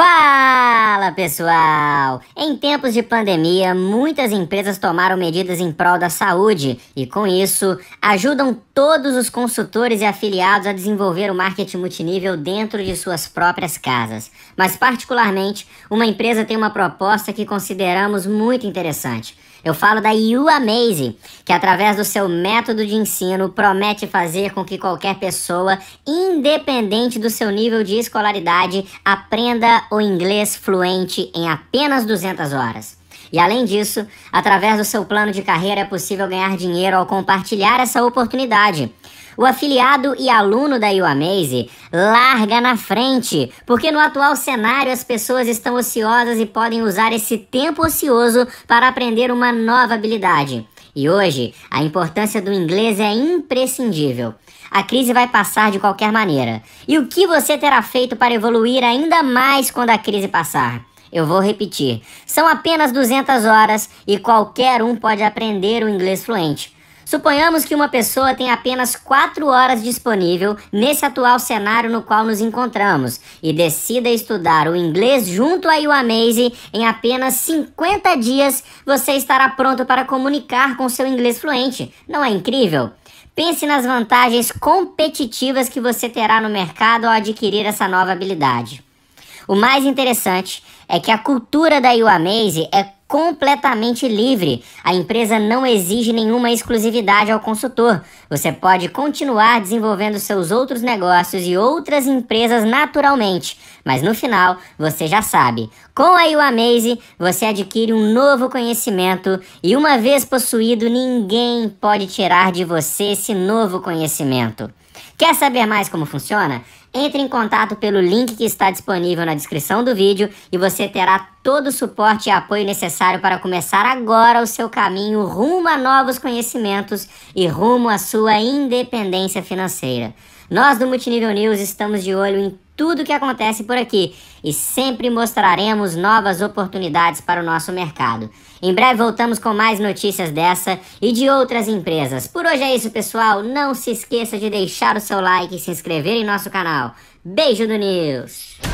bye Fala pessoal! Em tempos de pandemia, muitas empresas tomaram medidas em prol da saúde e, com isso, ajudam todos os consultores e afiliados a desenvolver o marketing multinível dentro de suas próprias casas. Mas, particularmente, uma empresa tem uma proposta que consideramos muito interessante. Eu falo da YouAmaze, que através do seu método de ensino promete fazer com que qualquer pessoa, independente do seu nível de escolaridade, aprenda o inglês fluente doente em apenas 200 horas. E além disso, através do seu plano de carreira é possível ganhar dinheiro ao compartilhar essa oportunidade. O afiliado e aluno da UAMAZE larga na frente, porque no atual cenário as pessoas estão ociosas e podem usar esse tempo ocioso para aprender uma nova habilidade. E hoje, a importância do inglês é imprescindível. A crise vai passar de qualquer maneira. E o que você terá feito para evoluir ainda mais quando a crise passar? Eu vou repetir. São apenas 200 horas e qualquer um pode aprender o inglês fluente. Suponhamos que uma pessoa tem apenas 4 horas disponível nesse atual cenário no qual nos encontramos e decida estudar o inglês junto a Yuamaze em apenas 50 dias, você estará pronto para comunicar com seu inglês fluente. Não é incrível? Pense nas vantagens competitivas que você terá no mercado ao adquirir essa nova habilidade. O mais interessante é que a cultura da Yuamaze é completamente livre. A empresa não exige nenhuma exclusividade ao consultor. Você pode continuar desenvolvendo seus outros negócios e outras empresas naturalmente. Mas no final, você já sabe. Com a YouAmaze, você adquire um novo conhecimento e uma vez possuído, ninguém pode tirar de você esse novo conhecimento. Quer saber mais como funciona? Entre em contato pelo link que está disponível na descrição do vídeo e você terá todo o suporte e apoio necessário para começar agora o seu caminho rumo a novos conhecimentos e rumo à sua independência financeira. Nós do Multinível News estamos de olho em tudo o que acontece por aqui e sempre mostraremos novas oportunidades para o nosso mercado. Em breve voltamos com mais notícias dessa e de outras empresas. Por hoje é isso, pessoal. Não se esqueça de deixar o seu like e se inscrever em nosso canal. Beijo do News!